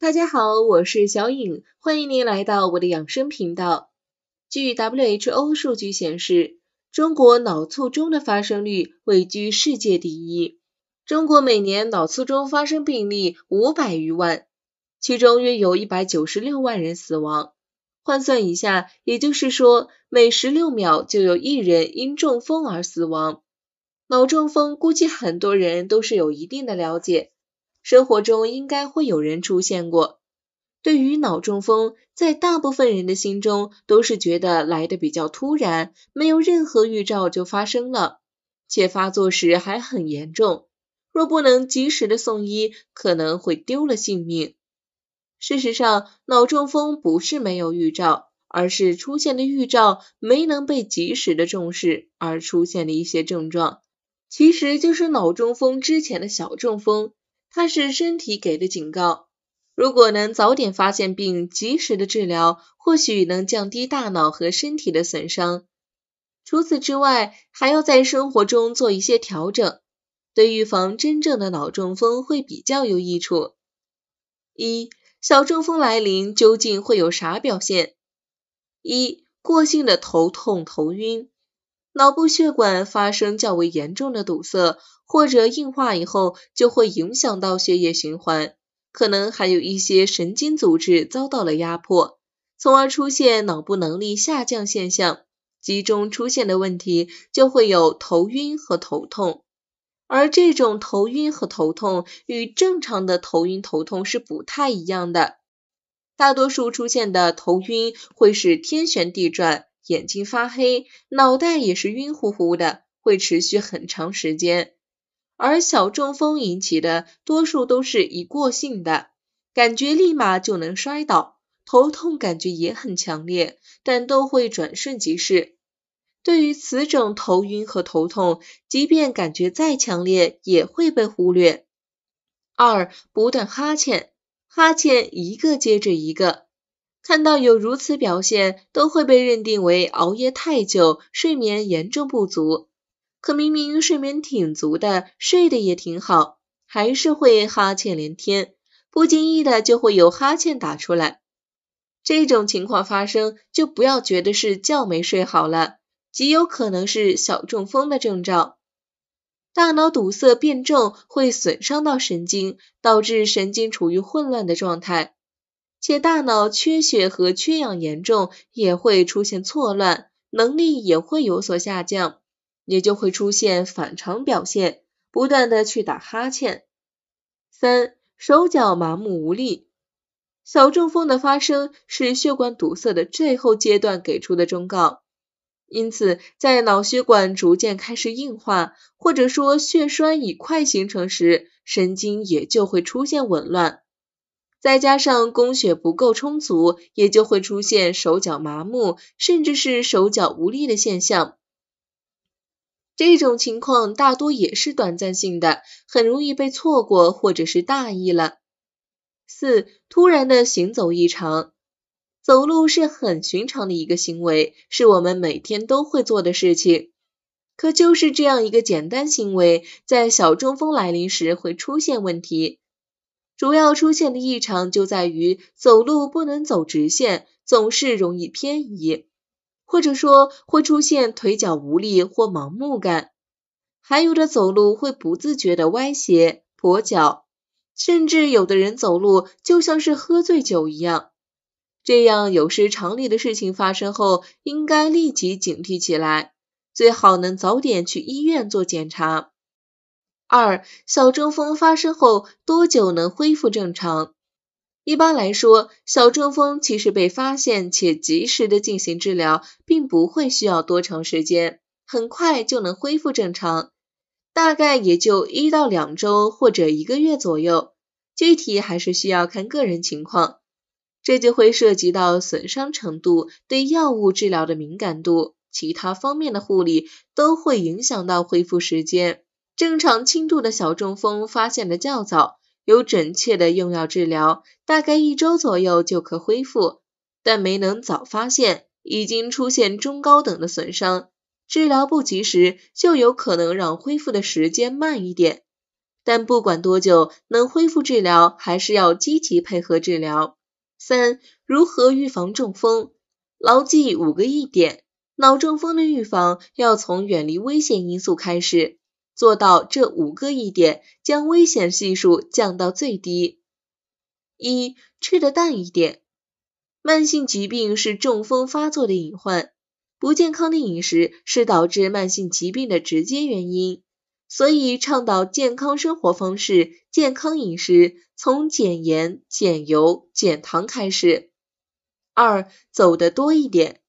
大家好，我是小颖，欢迎您来到我的养生频道。据 WHO 数据显示，中国脑卒中的发生率位居世界第一。中国每年脑卒中发生病例五百余万，其中约有一百九十六万人死亡。换算一下，也就是说，每十六秒就有一人因中风而死亡。脑中风估计很多人都是有一定的了解。生活中应该会有人出现过。对于脑中风，在大部分人的心中都是觉得来的比较突然，没有任何预兆就发生了，且发作时还很严重。若不能及时的送医，可能会丢了性命。事实上，脑中风不是没有预兆，而是出现的预兆没能被及时的重视而出现的一些症状，其实就是脑中风之前的小中风。它是身体给的警告，如果能早点发现并及时的治疗，或许能降低大脑和身体的损伤。除此之外，还要在生活中做一些调整，对预防真正的脑中风会比较有益处。一小中风来临，究竟会有啥表现？一过性的头痛、头晕。脑部血管发生较为严重的堵塞或者硬化以后，就会影响到血液循环，可能还有一些神经组织遭到了压迫，从而出现脑部能力下降现象。集中出现的问题就会有头晕和头痛，而这种头晕和头痛与正常的头晕头痛是不太一样的。大多数出现的头晕会是天旋地转。眼睛发黑，脑袋也是晕乎乎的，会持续很长时间。而小中风引起的，多数都是以过性的，感觉立马就能摔倒，头痛感觉也很强烈，但都会转瞬即逝。对于此种头晕和头痛，即便感觉再强烈，也会被忽略。二，不断哈欠，哈欠一个接着一个。看到有如此表现，都会被认定为熬夜太久，睡眠严重不足。可明明睡眠挺足的，睡得也挺好，还是会哈欠连天，不经意的就会有哈欠打出来。这种情况发生，就不要觉得是觉没睡好了，极有可能是小中风的征兆。大脑堵塞变重，会损伤到神经，导致神经处于混乱的状态。且大脑缺血和缺氧严重，也会出现错乱，能力也会有所下降，也就会出现反常表现，不断的去打哈欠。三、手脚麻木无力。小中风的发生是血管堵塞的最后阶段给出的忠告，因此在脑血管逐渐开始硬化，或者说血栓已快形成时，神经也就会出现紊乱。再加上供血不够充足，也就会出现手脚麻木，甚至是手脚无力的现象。这种情况大多也是短暂性的，很容易被错过或者是大意了。四、突然的行走异常。走路是很寻常的一个行为，是我们每天都会做的事情。可就是这样一个简单行为，在小中风来临时会出现问题。主要出现的异常就在于走路不能走直线，总是容易偏移，或者说会出现腿脚无力或盲目感，还有的走路会不自觉的歪斜跛脚，甚至有的人走路就像是喝醉酒一样。这样有失常理的事情发生后，应该立即警惕起来，最好能早点去医院做检查。二小中风发生后多久能恢复正常？一般来说，小中风其实被发现且及时的进行治疗，并不会需要多长时间，很快就能恢复正常，大概也就一到两周或者一个月左右，具体还是需要看个人情况。这就会涉及到损伤程度、对药物治疗的敏感度、其他方面的护理都会影响到恢复时间。正常轻度的小中风发现的较早，有准确的用药治疗，大概一周左右就可恢复。但没能早发现，已经出现中高等的损伤，治疗不及时，就有可能让恢复的时间慢一点。但不管多久能恢复治疗，还是要积极配合治疗。三、如何预防中风？牢记五个一点。脑中风的预防要从远离危险因素开始。做到这五个一点，将危险系数降到最低。一，吃的淡一点，慢性疾病是中风发作的隐患，不健康的饮食是导致慢性疾病的直接原因，所以倡导健康生活方式、健康饮食，从减盐、减油、减糖开始。二，走得多一点，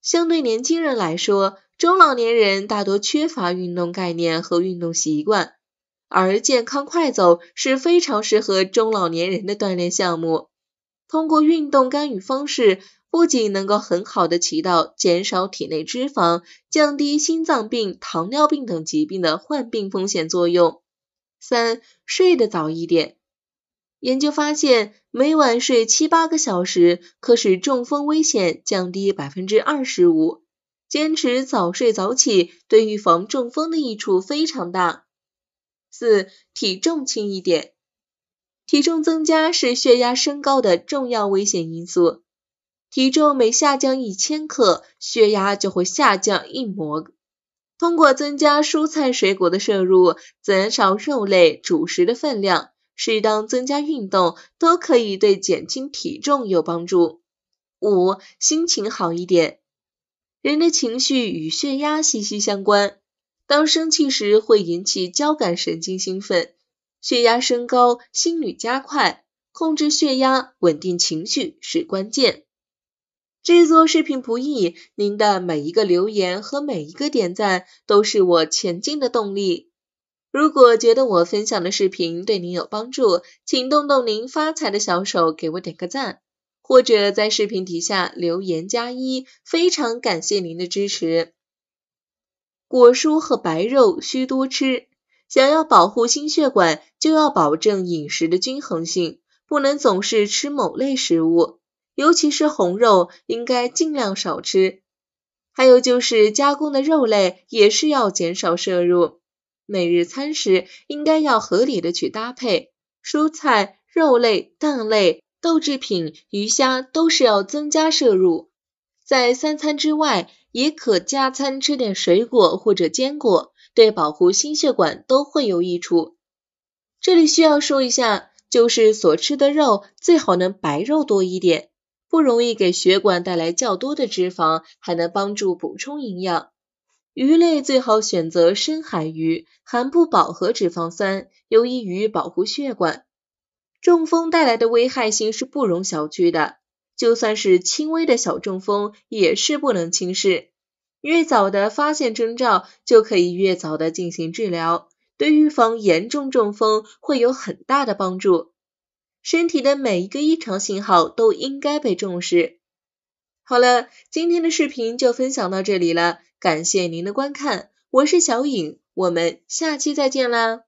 相对年轻人来说。中老年人大多缺乏运动概念和运动习惯，而健康快走是非常适合中老年人的锻炼项目。通过运动干预方式，不仅能够很好的起到减少体内脂肪、降低心脏病、糖尿病等疾病的患病风险作用。三、睡得早一点。研究发现，每晚睡七八个小时，可使中风危险降低百分之二十五。坚持早睡早起，对预防中风的益处非常大。四，体重轻一点，体重增加是血压升高的重要危险因素。体重每下降一千克，血压就会下降一模。通过增加蔬菜水果的摄入，减少肉类、主食的分量，适当增加运动，都可以对减轻体重有帮助。五，心情好一点。人的情绪与血压息息相关，当生气时会引起交感神经兴奋，血压升高，心率加快。控制血压，稳定情绪是关键。制作视频不易，您的每一个留言和每一个点赞都是我前进的动力。如果觉得我分享的视频对您有帮助，请动动您发财的小手给我点个赞。或者在视频底下留言加一，非常感谢您的支持。果蔬和白肉需多吃，想要保护心血管，就要保证饮食的均衡性，不能总是吃某类食物，尤其是红肉应该尽量少吃。还有就是加工的肉类也是要减少摄入，每日餐食应该要合理的去搭配蔬菜、肉类、蛋类。豆制品、鱼虾都是要增加摄入，在三餐之外，也可加餐吃点水果或者坚果，对保护心血管都会有益处。这里需要说一下，就是所吃的肉最好能白肉多一点，不容易给血管带来较多的脂肪，还能帮助补充营养。鱼类最好选择深海鱼，含不饱和脂肪酸，有益于保护血管。中风带来的危害性是不容小觑的，就算是轻微的小中风也是不能轻视。越早的发现征兆，就可以越早的进行治疗，对预防严重中风会有很大的帮助。身体的每一个异常信号都应该被重视。好了，今天的视频就分享到这里了，感谢您的观看，我是小颖，我们下期再见啦。